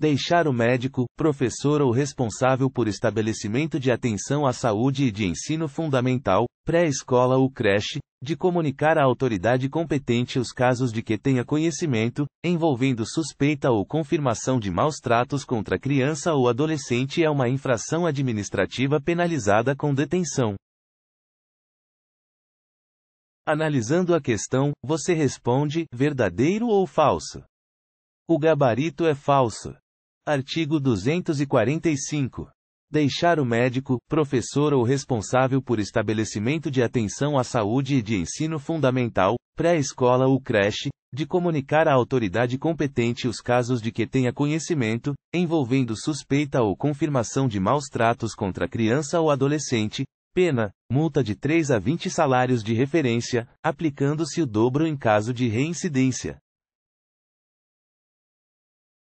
deixar o médico, professor ou responsável por estabelecimento de atenção à saúde e de ensino fundamental, pré-escola ou creche, de comunicar à autoridade competente os casos de que tenha conhecimento, envolvendo suspeita ou confirmação de maus tratos contra criança ou adolescente é uma infração administrativa penalizada com detenção. Analisando a questão, você responde: verdadeiro ou falso? O gabarito é falso. Artigo 245. Deixar o médico, professor ou responsável por estabelecimento de atenção à saúde e de ensino fundamental, pré-escola ou creche, de comunicar à autoridade competente os casos de que tenha conhecimento, envolvendo suspeita ou confirmação de maus tratos contra criança ou adolescente, pena, multa de 3 a 20 salários de referência, aplicando-se o dobro em caso de reincidência.